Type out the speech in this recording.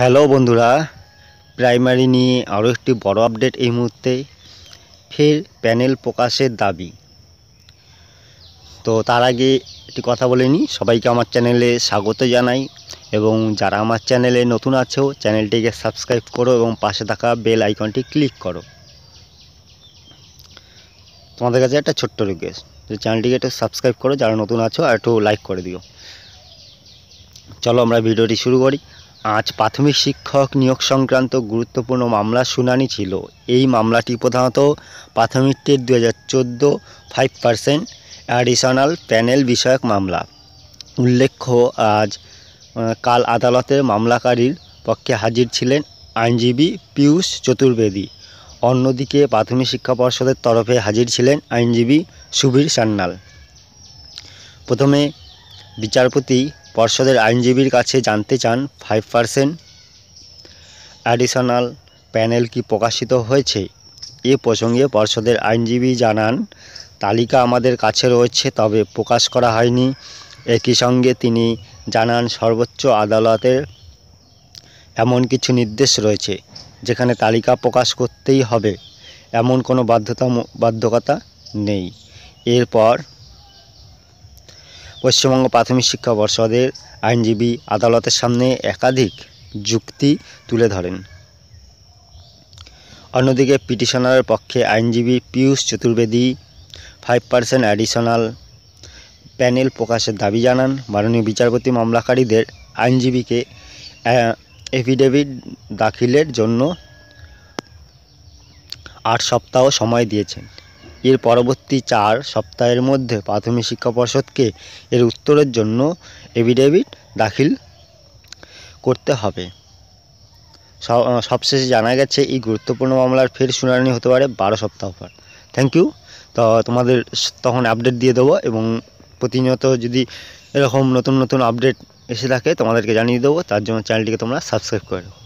hello বন্ধুরা primary নিয়ে আরও একটি বড় আপডেট এই মুহূর্তে ফের প্যানেল প্রকাশের দাবি তো তার আগে একটি কথা বলে নিই সবাইকে আমার চ্যানেলে স্বাগত জানাই এবং যারা আমার চ্যানেলে নতুন আছো চ্যানেলটিকে সাবস্ক্রাইব করো এবং পাশে থাকা বেল আইকনটি ক্লিক করো তোমাদের কাছে একটা ছোট্ট রিকোয়েস্ট যে চ্যানেলটিকে একটু সাবস্ক্রাইব করো যারা নতুন আছো আর একটু লাইক করে দিও চলো আমরা ভিডিওটি শুরু করি আজ প্রাথমিক শিক্ষক নিয়োগ সংক্রান্ত গুরুত্বপূর্ণ মামলার শুনানি ছিল এই মামলাটি প্রধানত প্রাথমিক টেট দু হাজার চোদ্দো ফাইভ পার্সেন্ট অ্যাডিশনাল প্যানেল বিষয়ক মামলা উল্লেখ্য আজ কাল আদালতের মামলাকারীর পক্ষে হাজির ছিলেন আইনজীবী পীয়ূষ চতুর্বেদী অন্যদিকে প্রাথমিক শিক্ষা পর্ষদের তরফে হাজির ছিলেন আইনজীবী সুবীর সান্নাল প্রথমে বিচারপতি পর্ষদের আইনজীবীর কাছে জানতে চান ফাইভ পার্সেন্ট অ্যাডিশনাল প্যানেল কি প্রকাশিত হয়েছে এ প্রসঙ্গে পর্ষদের আইনজীবী জানান তালিকা আমাদের কাছে রয়েছে তবে প্রকাশ করা হয়নি একই সঙ্গে তিনি জানান সর্বোচ্চ আদালতের এমন কিছু নির্দেশ রয়েছে যেখানে তালিকা প্রকাশ করতেই হবে এমন কোনো বাধ্যতা বাধ্যকতা নেই এরপর পশ্চিমবঙ্গ প্রাথমিক শিক্ষা পর্ষদের আইনজীবী আদালতের সামনে একাধিক যুক্তি তুলে ধরেন অন্যদিকে পিটিশনারের পক্ষে আইনজীবী Piyush Chaturvedi five percent additional panel প্রকাশের দাবি জানান মাননীয় বিচারপতি মামলাকারীদের আইনজীবীকে এফিডেভিট দাখিলের জন্য আট সপ্তাহ সময় দিয়েছেন এর পরবর্তী চার সপ্তাহের মধ্যে প্রাথমিক শিক্ষা পর্ষদকে এর উত্তরের জন্য এভিডেভিট দাখিল করতে হবে সবশেষে জানা গেছে এই গুরুত্বপূর্ণ মামলার ফের শুনানি হতে পারে বারো সপ্তাহ পর থ্যাংক ইউ তো তোমাদের তখন আপডেট দিয়ে দেবো এবং প্রতিনিয়ত যদি এরকম নতুন নতুন আপডেট এসে থাকে তোমাদেরকে জানিয়ে দেবো তার জন্য চ্যানেলটিকে তোমরা সাবস্ক্রাইব করে